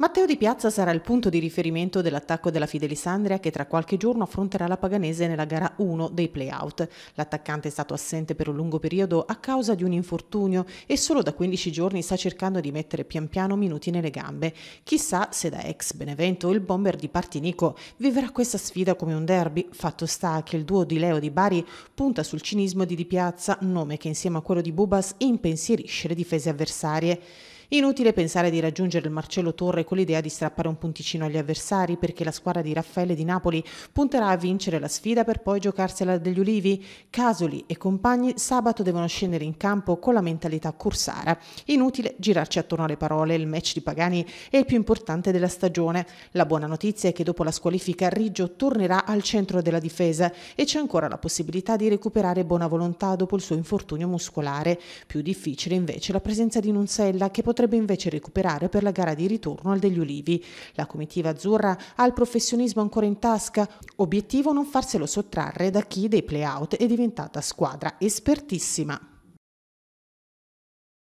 Matteo Di Piazza sarà il punto di riferimento dell'attacco della Fidelisandria che tra qualche giorno affronterà la Paganese nella gara 1 dei playout. L'attaccante è stato assente per un lungo periodo a causa di un infortunio e solo da 15 giorni sta cercando di mettere pian piano minuti nelle gambe. Chissà se da ex Benevento il bomber di Partinico vivrà questa sfida come un derby. Fatto sta che il duo di Leo di Bari punta sul cinismo di Di Piazza, nome che insieme a quello di Bubas impensierisce le difese avversarie. Inutile pensare di raggiungere il Marcello Torre con l'idea di strappare un punticino agli avversari perché la squadra di Raffaele di Napoli punterà a vincere la sfida per poi giocarsela degli Ulivi. Casoli e compagni sabato devono scendere in campo con la mentalità corsara. Inutile girarci attorno alle parole, il match di Pagani è il più importante della stagione. La buona notizia è che dopo la squalifica Riggio tornerà al centro della difesa e c'è ancora la possibilità di recuperare buona volontà dopo il suo infortunio muscolare. Più difficile invece la presenza di Nunzella che potrebbe potrebbe invece recuperare per la gara di ritorno al degli Ulivi. La comitiva azzurra ha il professionismo ancora in tasca, obiettivo non farselo sottrarre da chi dei play-out è diventata squadra espertissima.